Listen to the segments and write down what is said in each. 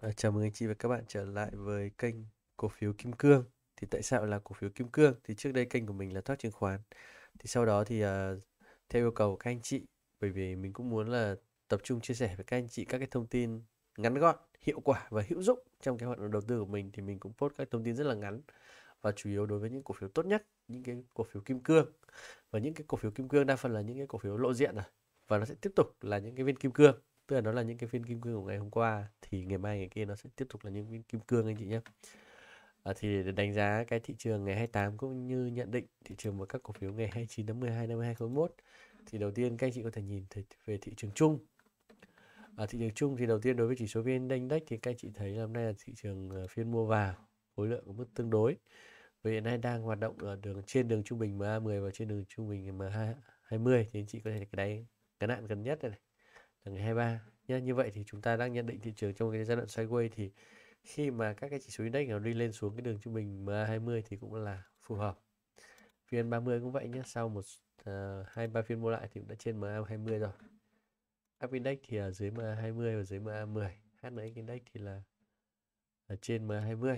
Ờ, chào mừng anh chị và các bạn trở lại với kênh cổ phiếu kim cương. Thì tại sao là cổ phiếu kim cương? Thì trước đây kênh của mình là thoát chứng khoán. Thì sau đó thì ờ, theo yêu cầu của các anh chị, bởi vì mình cũng muốn là tập trung chia sẻ với các anh chị các cái thông tin ngắn gọn, hiệu quả và hữu dụng trong cái hoạt động đầu tư của mình thì mình cũng post các thông tin rất là ngắn và chủ yếu đối với những cổ phiếu tốt nhất, những cái cổ phiếu kim cương. Và những cái cổ phiếu kim cương đa phần là những cái cổ phiếu lộ diện rồi và nó sẽ tiếp tục là những cái viên kim cương tức là nó là những cái phiên kim cương của ngày hôm qua thì ngày mai ngày kia nó sẽ tiếp tục là những viên kim cương anh chị nhé à, thì để đánh giá cái thị trường ngày 28 cũng như nhận định thị trường và các cổ phiếu ngày 29 tháng 12 năm 2021 thì đầu tiên các anh chị có thể nhìn thấy về thị trường chung ở à, thị trường chung thì đầu tiên đối với chỉ số VN Index thì các anh chị thấy là hôm nay là thị trường ờ, phiên mua vào khối lượng có mức tương đối vì hiện nay đang hoạt động ở đường trên đường trung bình MA10 và trên đường trung bình MA20 thì anh chị có thể cái đáy ngắn hạn gần nhất này, này là ngày 23 nhá. Như vậy thì chúng ta đang nhận định thị trường trong cái giai đoạn sideways thì khi mà các cái chỉ số index nào đi lên xuống cái đường trung bình MA20 thì cũng là phù hợp. VN30 cũng vậy nhé, sau một ờ, hai uh, ba phiên mua lại thì cũng đã trên MA20 rồi. Up index thì ở dưới MA20 và dưới MA10. HNX index thì là ở trên MA20.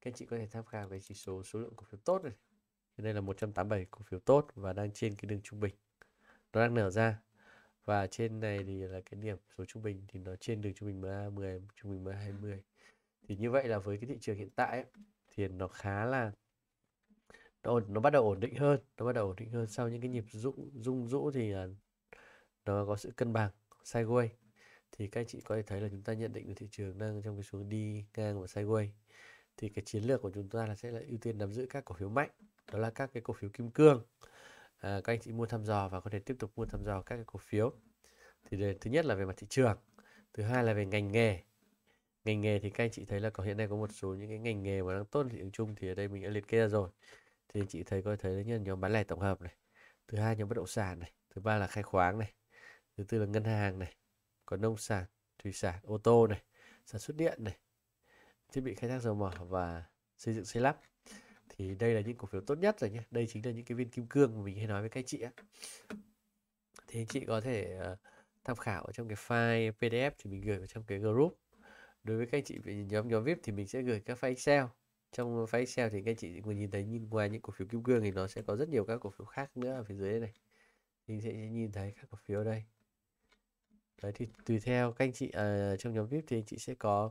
Các anh chị có thể tham khảo cái chỉ số số lượng cổ phiếu tốt này. Thì đây là 187 cổ phiếu tốt và đang trên cái đường trung bình. Nó đang nở ra và trên này thì là cái điểm số trung bình thì nó trên đường trung bình MA 10 trung bình MA 20 thì như vậy là với cái thị trường hiện tại ấy, thì nó khá là nó, nó bắt đầu ổn định hơn nó bắt đầu ổn định hơn sau những cái nhịp rung rung rũ thì à, nó có sự cân bằng sideways thì các anh chị có thể thấy là chúng ta nhận định được thị trường đang trong cái xuống đi ngang và sideways thì cái chiến lược của chúng ta là sẽ là ưu tiên nắm giữ các cổ phiếu mạnh đó là các cái cổ phiếu kim cương Ờ, các anh chị mua thăm dò và có thể tiếp tục mua thăm dò các cái cổ phiếu thì để, thứ nhất là về mặt thị trường thứ hai là về ngành nghề ngành nghề thì các anh chị thấy là có hiện nay có một số những cái ngành nghề mà đang tốt thị trường chung thì ở đây mình đã liệt kê ra rồi thì chị thấy có thấy như nhóm bán lẻ tổng hợp này thứ hai nhóm bất động sản này thứ ba là khai khoáng này thứ tư là ngân hàng này có nông sản thủy sản ô tô này sản xuất điện này thiết bị khai thác dầu mỏ và xây dựng xây lắp thì đây là những cổ phiếu tốt nhất rồi nhé đây chính là những cái viên kim cương mà mình hay nói với các chị á thì anh chị có thể ờ, tham khảo trong cái file PDF thì mình gửi vào trong cái group đối với các chị về nhóm nhóm VIP thì mình sẽ gửi các file Excel trong file Excel thì các chị mình nhìn thấy nhìn qua những cổ phiếu kim cương thì nó sẽ có rất nhiều các cổ phiếu khác nữa ở phía dưới này mình sẽ nhìn thấy các cổ phiếu đây đấy thì tùy theo các anh chị à, trong nhóm VIP thì anh chị sẽ có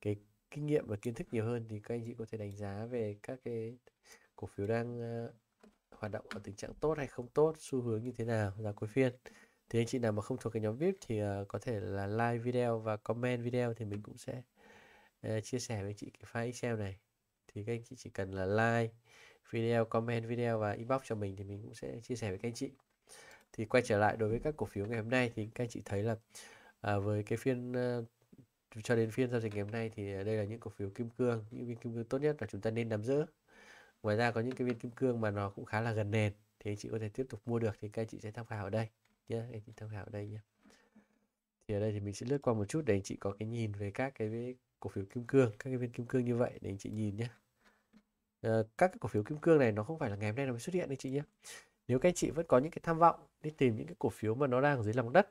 cái kinh nghiệm và kiến thức nhiều hơn thì các anh chị có thể đánh giá về các cái cổ phiếu đang ờ, hoạt động ở tình trạng tốt hay không tốt xu hướng như thế nào là cuối phiên thì anh chị nào mà không thuộc cái nhóm vip thì ờ, có thể là like video và comment video thì mình cũng sẽ ờ, chia sẻ với chị cái file excel này thì các anh chị chỉ cần là like video comment video và inbox cho mình thì mình cũng sẽ chia sẻ với các anh chị thì quay trở lại đối với các cổ phiếu ngày hôm nay thì các anh chị thấy là à, với cái phiên uh, cho đến phiên giao dịch ngày hôm nay thì à, đây là những cổ phiếu kim cương những viên kim cương tốt nhất là chúng ta nên nắm giữ ngoài ra có những cái viên kim cương mà nó cũng khá là gần nền thì anh chị có thể tiếp tục mua được thì các anh chị sẽ tham khảo ở đây nhé anh chị tham khảo ở đây nhé thì ở đây thì mình sẽ lướt qua một chút để anh chị có cái nhìn về các cái cổ phiếu kim cương các cái viên kim cương như vậy để anh chị nhìn nhé à, các cái cổ phiếu kim cương này nó không phải là ngày hôm nay nó mới xuất hiện đấy chị nhé nếu các anh chị vẫn có những cái tham vọng đi tìm những cái cổ phiếu mà nó đang dưới lòng đất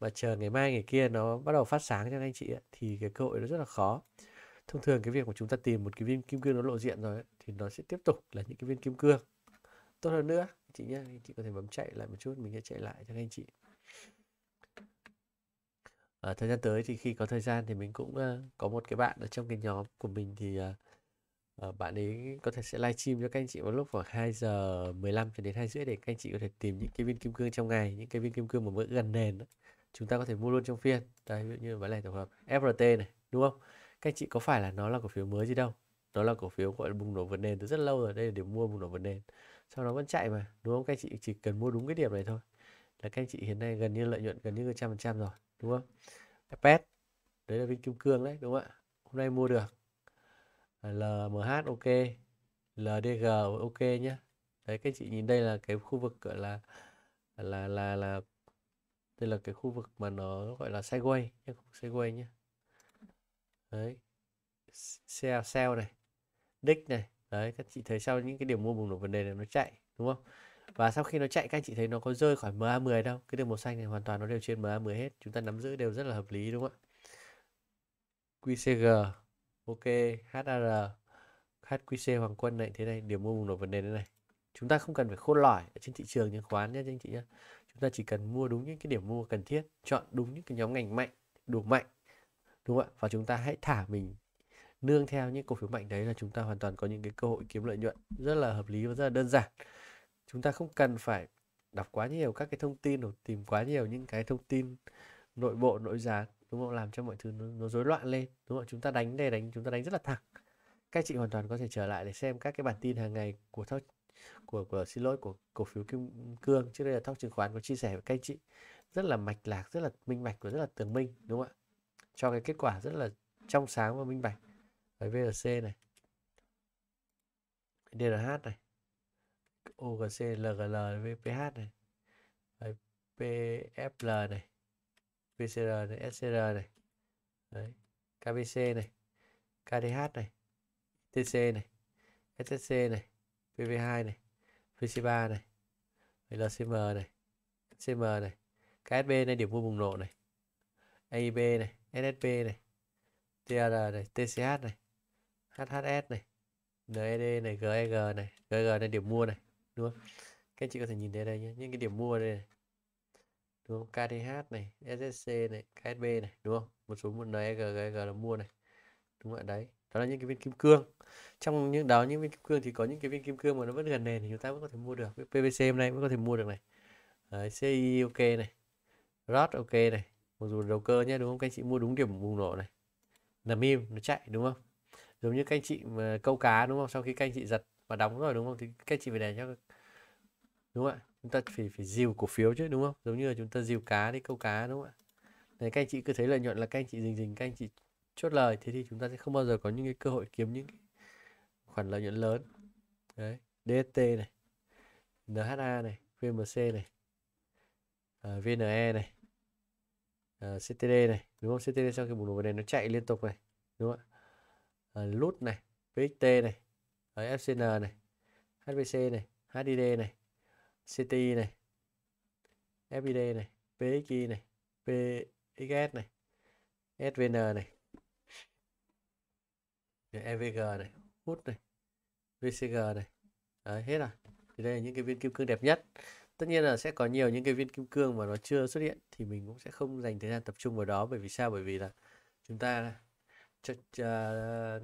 mà chờ ngày mai ngày kia nó bắt đầu phát sáng cho anh chị ấy, thì cái cơ hội nó rất là khó thông thường cái việc mà chúng ta tìm một cái viên kim cương nó lộ diện rồi ấy, thì nó sẽ tiếp tục là những cái viên kim cương tốt hơn nữa chị nhé anh chị có thể bấm chạy lại một chút mình sẽ chạy lại cho anh chị à, thời gian tới thì khi có thời gian thì mình cũng uh, có một cái bạn ở trong cái nhóm của mình thì uh, uh, bạn ấy có thể sẽ livestream cho các anh chị vào lúc khoảng 2 giờ 15 cho đến 2 rưỡi để các anh chị có thể tìm những cái viên kim cương trong ngày những cái viên kim cương mà mới gần nền đó chúng ta có thể mua luôn trong phiên đấy ví dụ như bán lẻ tổng hợp FRT này đúng không các chị có phải là nó là cổ phiếu mới gì đâu nó là cổ phiếu gọi là bùng nổ vượt nền từ rất lâu rồi đây là điểm mua bùng nổ vượt nền sau nó vẫn chạy mà đúng không các chị chỉ cần mua đúng cái điểm này thôi là các chị hiện nay gần như lợi nhuận gần như trăm phần trăm rồi đúng không pet đấy là vinh kim cương đấy đúng không ạ hôm nay mua được LMH ok LDG ok nhá đấy các chị nhìn đây là cái khu vực gọi là là là là đây là cái khu vực mà nó gọi là segway nhé segway nhé đấy xe sale này đích này đấy các chị thấy sau những cái điểm mua bùng nổ vấn đề này nó chạy đúng không và sau khi nó chạy các anh chị thấy nó có rơi khỏi MA10 đâu cái đường màu xanh này hoàn toàn nó đều trên MA10 hết chúng ta nắm giữ đều rất là hợp lý đúng không ạ QCG ok HR, HQC Hoàng Quân này thế này điểm mua bùng nổ vấn đề này này chúng ta không cần phải khôn lỏi ở trên thị trường chứng khoán nhé anh chị nhé chúng ta chỉ cần mua đúng những cái điểm mua cần thiết chọn đúng những cái nhóm ngành mạnh đủ mạnh đúng không ạ và chúng ta hãy thả mình nương theo những cổ phiếu mạnh đấy là chúng ta hoàn toàn có những cái cơ hội kiếm lợi nhuận rất là hợp lý và rất là đơn giản chúng ta không cần phải đọc quá nhiều các cái thông tin hoặc tìm quá nhiều những cái thông tin nội bộ nội gián đúng không làm cho mọi thứ nó, nó rối loạn lên đúng không chúng ta đánh đây đánh chúng ta đánh rất là thẳng các chị hoàn toàn có thể trở lại để xem các cái bản tin hàng ngày của của của xin lỗi của cổ phiếu kim cương trước đây là thóc chứng khoán có chia sẻ với các anh chị rất là mạch lạc rất là minh bạch và rất là tường minh đúng không ạ cho cái kết quả rất là trong sáng và minh bạch với VRC này DRH này OGC LGL VPH này đấy, PFL này VCR này SCR này đấy, KBC này KDH này TC này SSC này Pv 2 này, VC3 này, LCM này, CM này, KSB này điểm mua bùng nổ này, AIB này, SSB này, TR này, TCH này, HHS này, NED này, GEG e này, GG e này e điểm mua này, đúng không? Các chị có thể nhìn thấy đây nhé, những cái điểm mua đây này. Đúng không? KTH này, SSC này, KSB này, đúng không? Một số một NEG, GEG là mua này. Đúng ạ, đấy đó là những cái viên kim cương trong những đó những viên kim cương thì có những cái viên kim cương mà nó vẫn gần nền thì chúng ta vẫn có thể mua được PVC hôm nay vẫn có thể mua được này Đấy, CI ok này rod ok này mặc dù đầu cơ nhé đúng không các anh chị mua đúng điểm bùng nổ này nằm im nó chạy đúng không giống như các anh chị mà câu cá đúng không sau khi các anh chị giật và đóng rồi đúng không thì các anh chị phải để cho đúng không ạ chúng ta phải phải dìu cổ phiếu chứ đúng không giống như là chúng ta dìu cá đi câu cá đúng không ạ này các anh chị cứ thấy lợi nhuận là các anh chị rình rình các anh chị chốt lời thế thì chúng ta sẽ không bao giờ có những cái cơ hội kiếm những khoản lợi nhuận lớn đấy DST này NHA này VMC này uh, ờ, VNE này uh, ờ, CTD này đúng không CTD sau khi bùng nổ này nó chạy liên tục này đúng không ạ uh, LUT này PXT này uh, FCN này HVC này HDD này CTI này FID này PXI này PXS này SVN này EVG này hút này VCG này đấy hết rồi thì đây là những cái viên kim cương đẹp nhất tất nhiên là sẽ có nhiều những cái viên kim cương mà nó chưa xuất hiện thì mình cũng sẽ không dành thời gian tập trung vào đó bởi vì sao bởi vì là chúng ta ch- ch- ờ,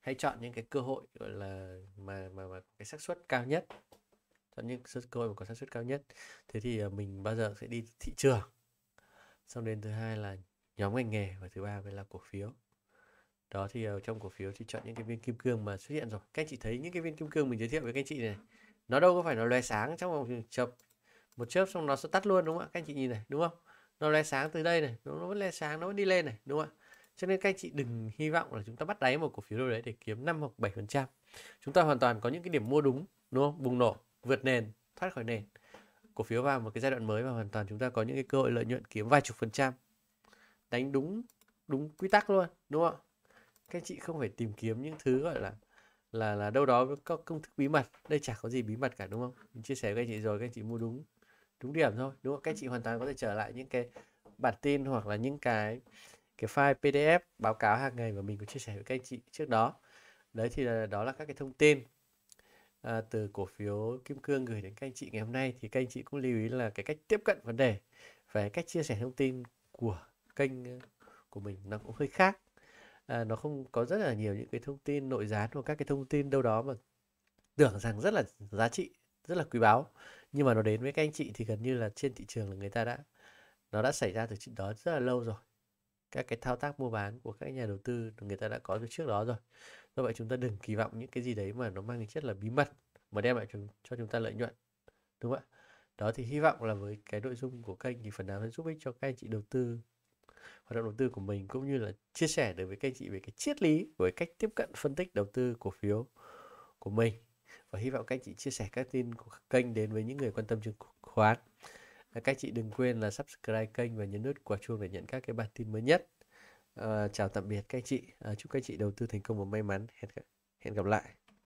hãy chọn những cái cơ hội gọi là mà mà, mà cái xác suất cao nhất chọn những cơ hội mà có xác suất cao nhất thế thì ờ, mình bao giờ sẽ đi thị trường xong đến thứ hai là nhóm ngành nghề và thứ ba mới là cổ phiếu đó thì ở ờ, trong cổ phiếu thì chọn những cái viên kim cương mà xuất hiện rồi các anh chị thấy những cái viên kim cương mình giới thiệu với các anh chị này nó đâu có phải nó lóe sáng trong một chập một chớp xong nó sẽ tắt luôn đúng không ạ các anh chị nhìn này đúng không nó lóe sáng từ đây này nó, nó vẫn lóe sáng nó vẫn đi lên này đúng không ạ cho nên các anh chị đừng hy vọng là chúng ta bắt đáy một cổ phiếu đâu đấy để kiếm 5 hoặc 7 phần trăm chúng ta hoàn toàn có những cái điểm mua đúng đúng không bùng nổ vượt nền thoát khỏi nền cổ phiếu vào một cái giai đoạn mới và hoàn toàn chúng ta có những cái cơ hội lợi nhuận kiếm vài chục phần trăm đánh đúng đúng quy tắc luôn đúng không ạ các chị không phải tìm kiếm những thứ gọi là là là đâu đó có công thức bí mật đây chả có gì bí mật cả đúng không mình chia sẻ với anh chị rồi các anh chị mua đúng đúng điểm thôi đúng không các chị hoàn toàn có thể trở lại những cái bản tin hoặc là những cái cái file PDF báo cáo hàng ngày mà mình có chia sẻ với các anh chị trước đó đấy thì là, đó là các cái thông tin à, từ cổ phiếu kim cương gửi đến các anh chị ngày hôm nay thì các anh chị cũng lưu ý là cái cách tiếp cận vấn đề về cách chia sẻ thông tin của kênh à, của mình nó cũng hơi khác à, nó không có rất là nhiều những cái thông tin nội gián hoặc các cái thông tin đâu đó mà tưởng rằng rất là giá trị rất là quý báu nhưng mà nó đến với các anh chị thì gần như là trên thị trường là người ta đã nó đã xảy ra từ chuyện đó rất là lâu rồi các cái thao tác mua bán của các nhà đầu tư người ta đã có từ trước đó rồi do vậy chúng ta đừng kỳ vọng những cái gì đấy mà nó mang tính chất là bí mật mà đem lại chúng, cho chúng ta lợi nhuận đúng không ạ đó thì hy vọng là với cái nội dung của kênh thì phần nào sẽ giúp ích cho các anh chị đầu tư hoạt động đầu tư của mình cũng như là chia sẻ được với các anh chị về cái triết lý với cách tiếp cận phân tích đầu tư cổ phiếu của mình và hy vọng các anh chị chia sẻ các tin của kênh đến với những người quan tâm chứng khoán các anh chị đừng quên là subscribe kênh và nhấn nút quả chuông để nhận các cái bản tin mới nhất à, chào tạm biệt các anh chị à, chúc các anh chị đầu tư thành công và may mắn hẹn hẹn gặp lại